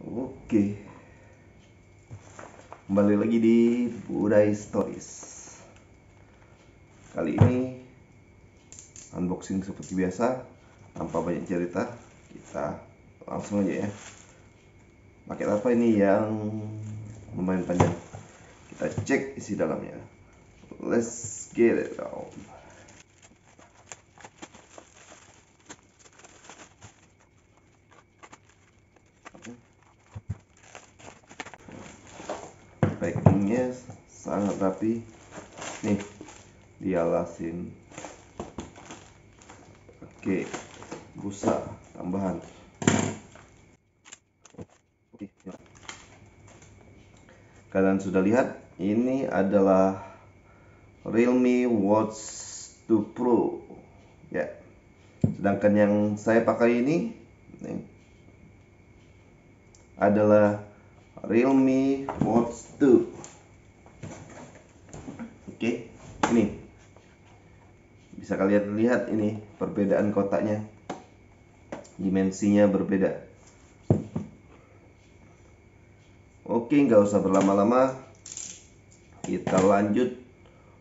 Oke. Kembali lagi di Budai Stories. Kali ini unboxing seperti biasa tanpa banyak cerita, kita langsung aja ya. Paket apa ini yang lumayan panjang? Kita cek isi dalamnya. Let's get it out. tapi nih dialasin oke busa tambahan kalian sudah lihat ini adalah Realme Watch 2 Pro ya sedangkan yang saya pakai ini, nih, adalah Realme Watch 2 bisa kalian lihat ini perbedaan kotaknya dimensinya berbeda oke nggak usah berlama-lama kita lanjut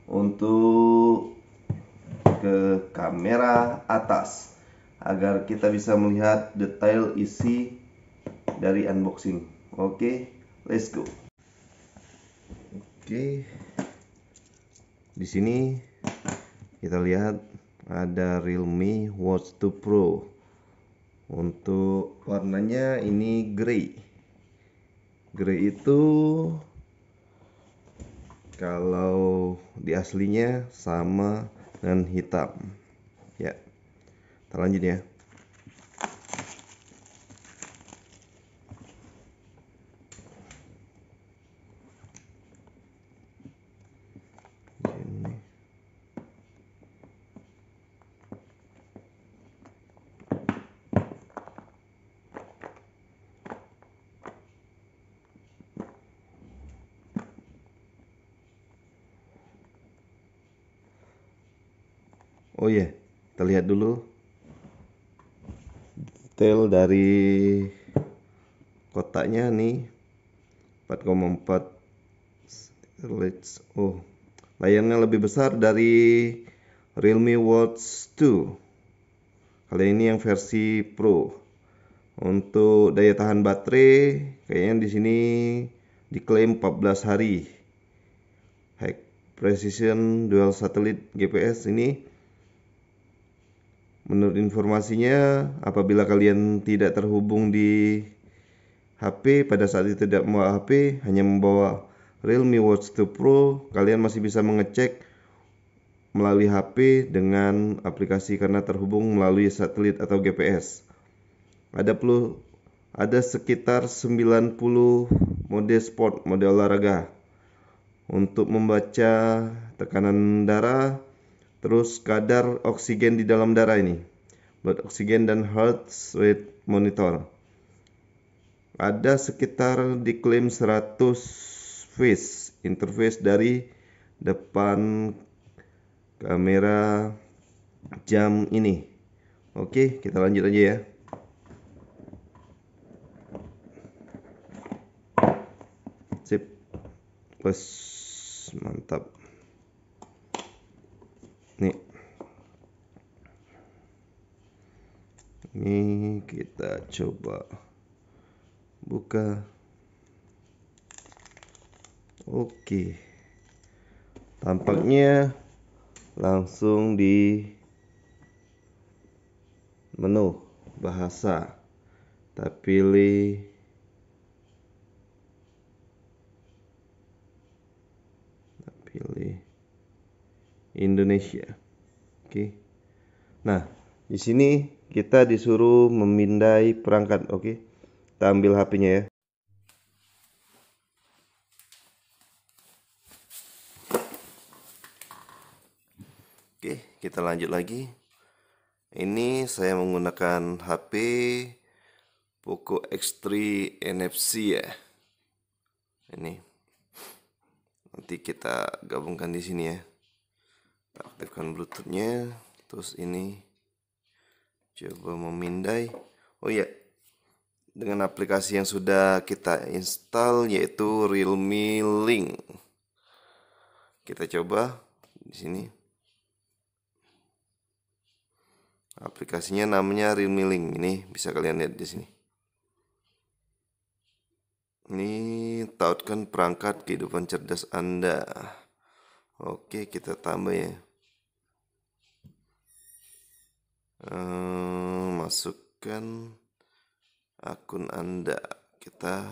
untuk ke kamera atas agar kita bisa melihat detail isi dari unboxing oke let's go oke di sini kita lihat ada Realme Watch 2 Pro untuk warnanya ini grey grey itu kalau di aslinya sama dengan hitam ya kita lanjut ya lihat dulu detail dari kotaknya nih 4,4 let's oh layarnya lebih besar dari Realme Watch 2 kali ini yang versi Pro untuk daya tahan baterai kayaknya di sini diklaim 14 hari High Precision Dual Satellite GPS ini Menurut informasinya, apabila kalian tidak terhubung di HP pada saat itu tidak membawa HP, hanya membawa Realme Watch 2 Pro, kalian masih bisa mengecek melalui HP dengan aplikasi karena terhubung melalui satelit atau GPS. Ada perlu ada sekitar 90 mode sport, mode olahraga. Untuk membaca tekanan darah, terus kadar oksigen di dalam darah ini buat oksigen dan heart rate monitor ada sekitar diklaim 100 face interface dari depan kamera jam ini oke kita lanjut aja ya sip plus mantap nih ini kita coba buka oke tampaknya langsung di menu bahasa kita pilih Indonesia. Oke. Nah, di sini kita disuruh memindai perangkat, oke. Kita ambil HP-nya ya. Oke, kita lanjut lagi. Ini saya menggunakan HP Poco X3 NFC ya. Ini. Nanti kita gabungkan di sini ya aktifkan bluetoothnya terus ini coba memindai oh iya dengan aplikasi yang sudah kita install yaitu Realme Link kita coba di sini aplikasinya namanya Realme Link ini bisa kalian lihat di sini ini tautkan perangkat kehidupan cerdas Anda Oke, kita tambah ya. Eh, masukkan akun anda kita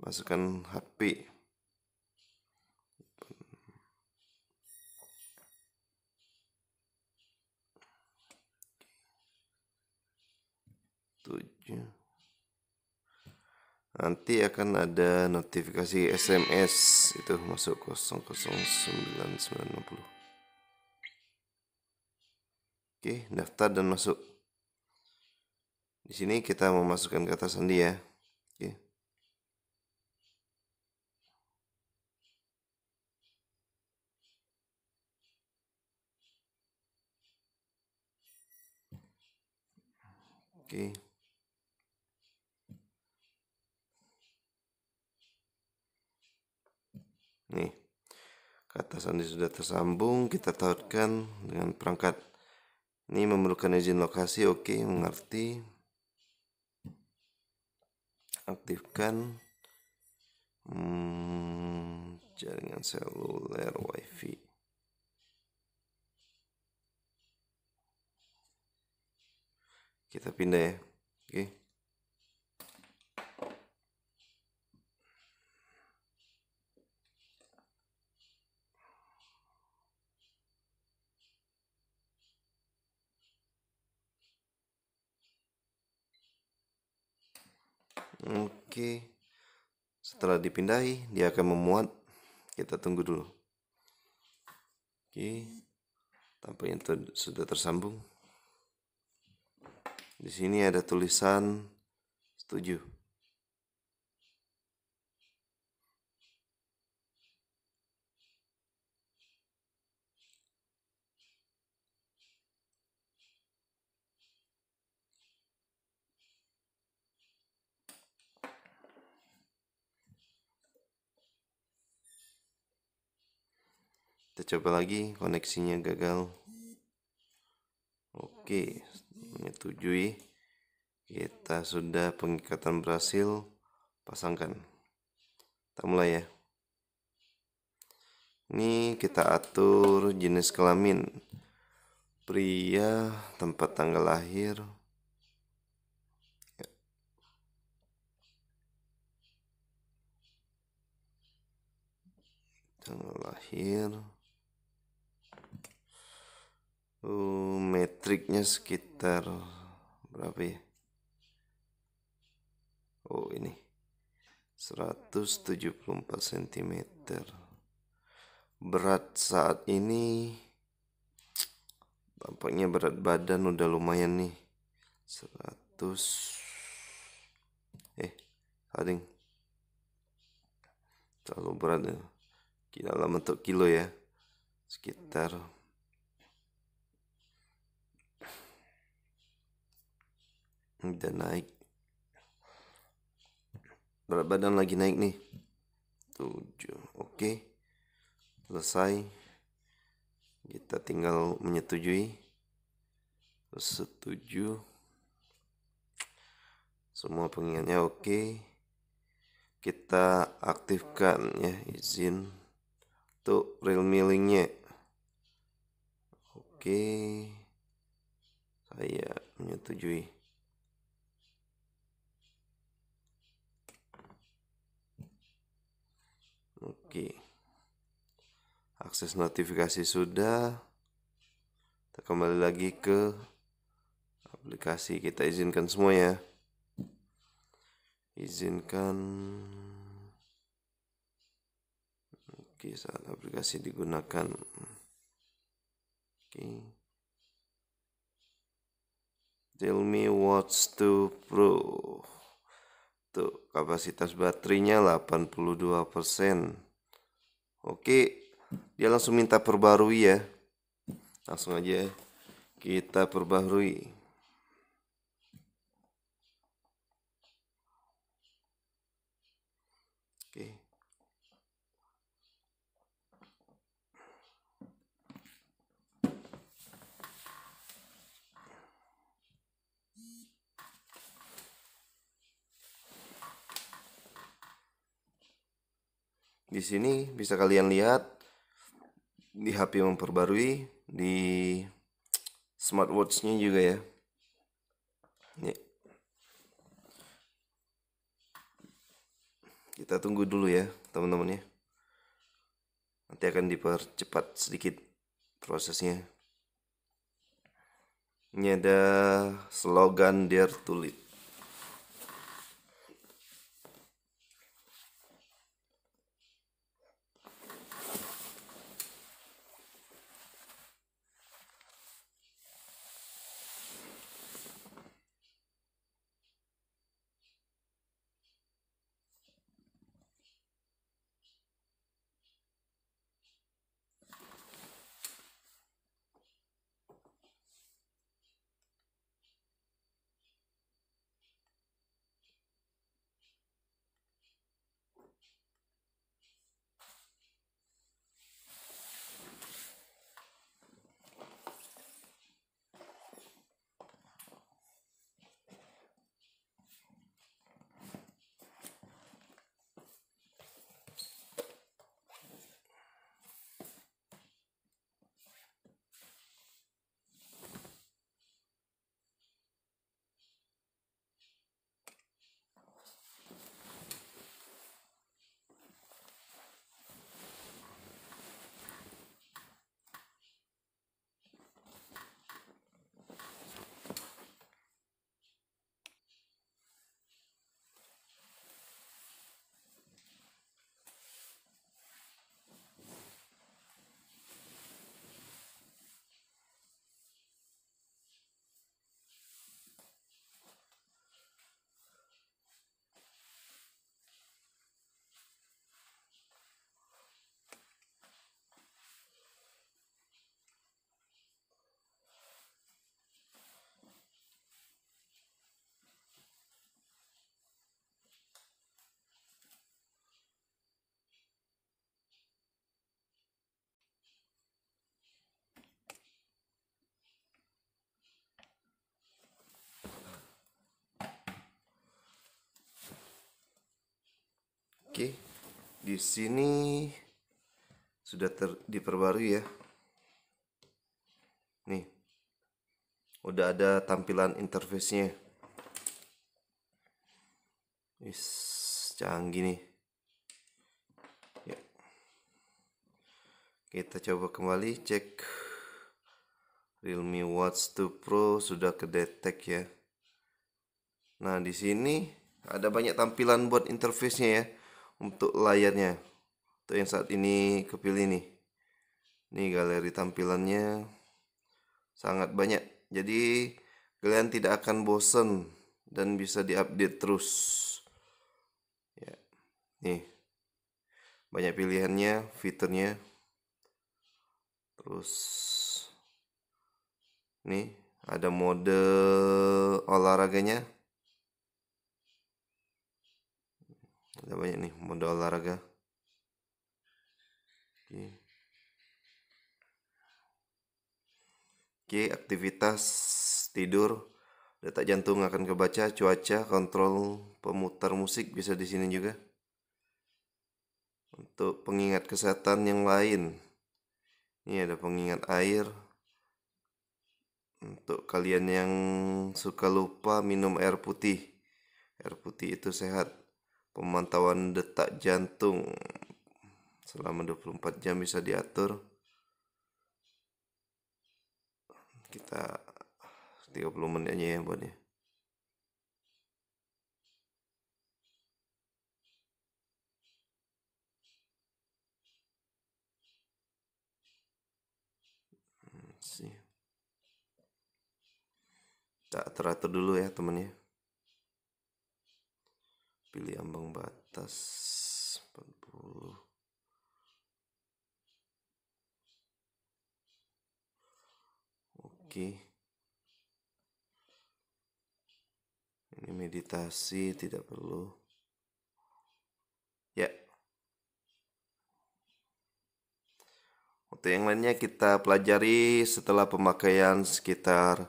masukkan HP tujuh nanti akan ada notifikasi SMS itu masuk 009960 Oke, daftar dan masuk. Di sini kita memasukkan kata sandi ya. Oke. Oke. Nih. Kata sandi sudah tersambung, kita tautkan dengan perangkat ini memerlukan izin lokasi, oke, okay, mengerti. Aktifkan hmm, jaringan seluler WiFi. Kita pindah ya, oke. Okay. Oke. Setelah dipindahi, dia akan memuat. Kita tunggu dulu. Oke. Tampaknya ter sudah tersambung. Di sini ada tulisan setuju. kita coba lagi koneksinya gagal oke menyetujui kita sudah pengikatan berhasil pasangkan kita mulai ya ini kita atur jenis kelamin pria tempat tanggal lahir tanggal lahir uh, metriknya sekitar berapa ya oh ini 174 cm berat saat ini tampaknya berat badan udah lumayan nih 100 eh saring terlalu berat ya dalam bentuk kilo ya sekitar udah naik berat badan lagi naik nih 7 oke okay. selesai kita tinggal menyetujui setuju semua pengingatnya oke okay. kita aktifkan ya izin untuk realme linknya oke okay. saya menyetujui lagi akses notifikasi sudah kita kembali lagi ke aplikasi kita izinkan semua ya izinkan oke saat aplikasi digunakan oke tell me what's to pro tuh kapasitas baterainya 82% persen. Oke, dia langsung minta perbarui ya. Langsung aja kita perbarui. di sini bisa kalian lihat di HP memperbarui di smartwatchnya juga ya ini kita tunggu dulu ya teman-teman ya nanti akan dipercepat sedikit prosesnya ini ada slogan dare to di sini sudah ter, diperbarui ya nih udah ada tampilan interface-nya is canggih nih ya. kita coba kembali cek Realme Watch 2 Pro sudah kedetek ya nah di sini ada banyak tampilan buat interface-nya ya untuk layarnya untuk yang saat ini kepilih nih ini galeri tampilannya sangat banyak jadi kalian tidak akan bosen dan bisa diupdate terus ya nih banyak pilihannya fiturnya terus nih ada mode olahraganya Ada banyak nih modal olahraga. Oke. Oke, aktivitas tidur, detak jantung akan kebaca, cuaca, kontrol pemutar musik bisa di sini juga. Untuk pengingat kesehatan yang lain. Ini ada pengingat air. Untuk kalian yang suka lupa minum air putih. Air putih itu sehat pemantauan detak jantung selama 24 jam bisa diatur kita 30 menit aja ya buatnya hmm, tak teratur dulu ya temennya pilih ambang batas 40 oke ini meditasi tidak perlu ya untuk yang lainnya kita pelajari setelah pemakaian sekitar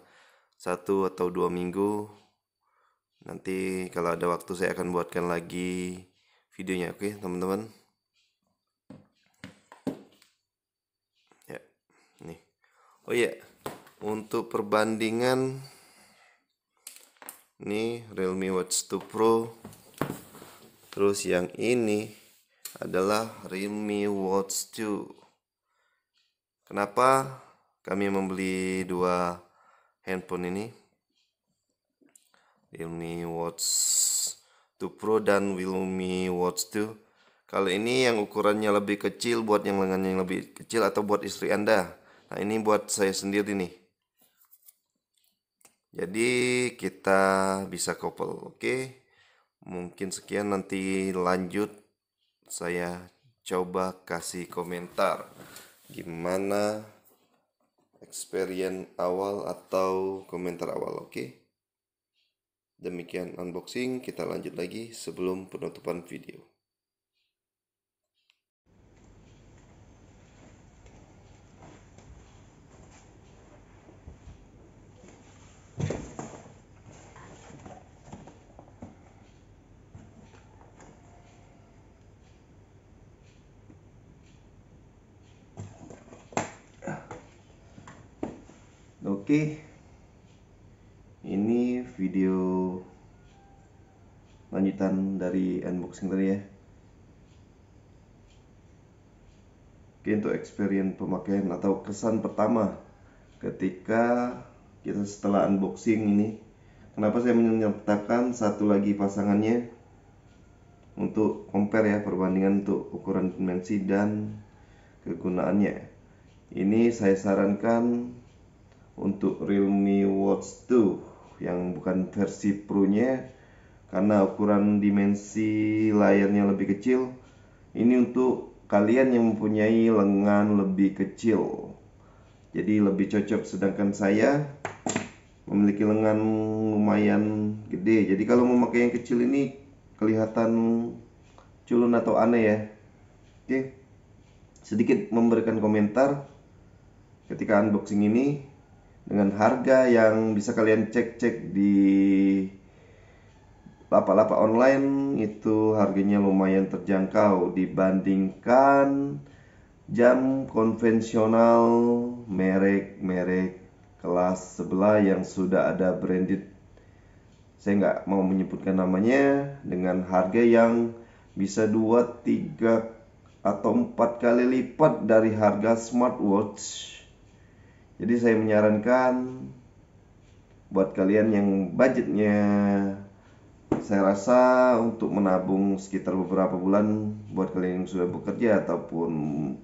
satu atau dua minggu Nanti kalau ada waktu saya akan buatkan lagi videonya, oke okay, teman-teman. Ya, nih. Oh iya, untuk perbandingan ini Realme Watch 2 Pro. Terus yang ini adalah Realme Watch 2. Kenapa kami membeli dua handphone ini? Wilmi Watch 2 Pro dan Wilmi Watch 2 Kali ini yang ukurannya lebih kecil buat yang lengannya yang lebih kecil atau buat istri anda nah ini buat saya sendiri nih jadi kita bisa couple oke okay? mungkin sekian nanti lanjut saya coba kasih komentar gimana experience awal atau komentar awal oke okay? Demikian unboxing, kita lanjut lagi sebelum penutupan video. Oke, okay. unboxing tadi ya Oke untuk experience pemakaian atau kesan pertama ketika kita setelah unboxing ini Kenapa saya menyertakan satu lagi pasangannya untuk compare ya perbandingan untuk ukuran dimensi dan kegunaannya. Ini saya sarankan untuk Realme Watch 2 yang bukan versi Pro-nya karena ukuran dimensi layarnya lebih kecil ini untuk kalian yang mempunyai lengan lebih kecil jadi lebih cocok sedangkan saya memiliki lengan lumayan gede jadi kalau memakai yang kecil ini kelihatan culun atau aneh ya oke sedikit memberikan komentar ketika unboxing ini dengan harga yang bisa kalian cek-cek di Lapa-lapa online itu harganya lumayan terjangkau dibandingkan jam konvensional merek-merek kelas sebelah yang sudah ada branded. Saya nggak mau menyebutkan namanya dengan harga yang bisa 2, 3 atau 4 kali lipat dari harga smartwatch. Jadi saya menyarankan buat kalian yang budgetnya saya rasa untuk menabung sekitar beberapa bulan buat kalian yang sudah bekerja ataupun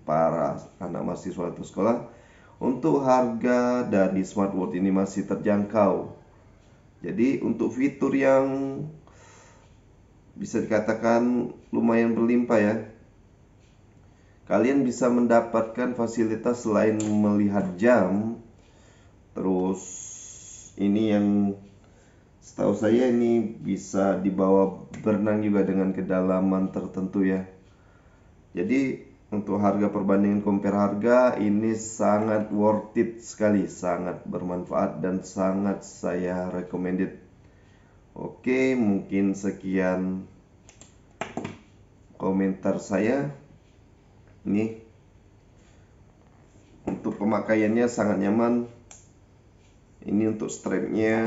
para anak mahasiswa atau sekolah untuk harga dari smartwatch ini masih terjangkau. Jadi untuk fitur yang bisa dikatakan lumayan berlimpah ya. Kalian bisa mendapatkan fasilitas selain melihat jam terus ini yang Setahu saya ini bisa dibawa berenang juga dengan kedalaman tertentu ya. Jadi untuk harga perbandingan compare harga ini sangat worth it sekali, sangat bermanfaat dan sangat saya recommended. Oke, mungkin sekian komentar saya. Nih. Untuk pemakaiannya sangat nyaman. Ini untuk strapnya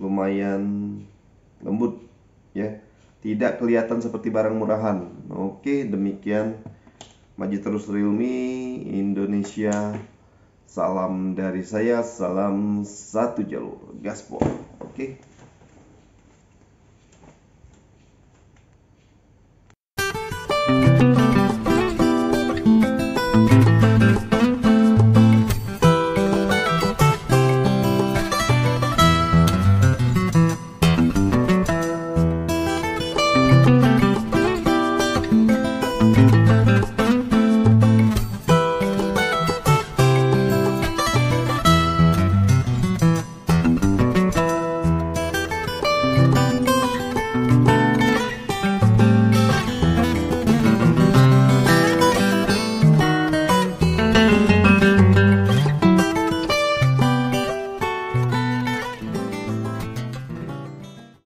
lumayan lembut ya tidak kelihatan seperti barang murahan oke demikian maju terus Realme Indonesia salam dari saya salam satu jalur gaspol oke